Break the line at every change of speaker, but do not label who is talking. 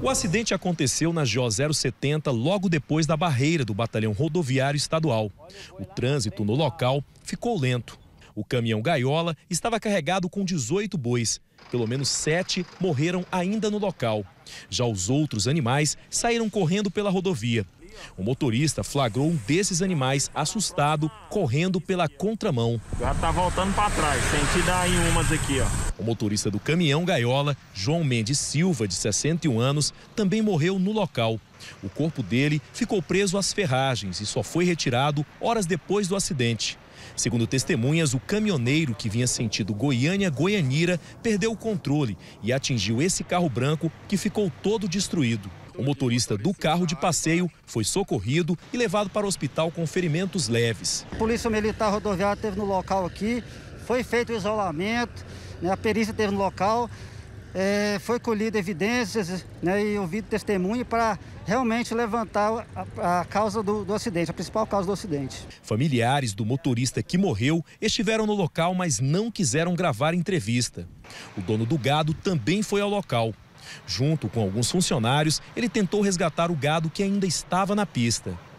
O acidente aconteceu na GO 070, logo depois da barreira do Batalhão Rodoviário Estadual. O trânsito no local ficou lento. O caminhão Gaiola estava carregado com 18 bois. Pelo menos sete morreram ainda no local. Já os outros animais saíram correndo pela rodovia. O motorista flagrou um desses animais assustado, correndo pela contramão. Já está voltando para trás, sentido em umas aqui, ó. O motorista do caminhão Gaiola, João Mendes Silva, de 61 anos, também morreu no local. O corpo dele ficou preso às ferragens e só foi retirado horas depois do acidente. Segundo testemunhas, o caminhoneiro que vinha sentido Goiânia-Goianira perdeu o controle e atingiu esse carro branco que ficou todo destruído. O motorista do carro de passeio foi socorrido e levado para o hospital com ferimentos leves.
A Polícia Militar Rodoviária esteve no local aqui, foi feito o isolamento, né? A perícia teve no local, é, foi colhida evidências né, e ouvido testemunho para realmente levantar a, a causa do, do, acidente, a principal
causa do acidente. Familiares do motorista que morreu estiveram no local, mas não quiseram gravar entrevista. O dono do gado também foi ao local. Junto com alguns funcionários, ele tentou resgatar o gado que ainda estava na pista.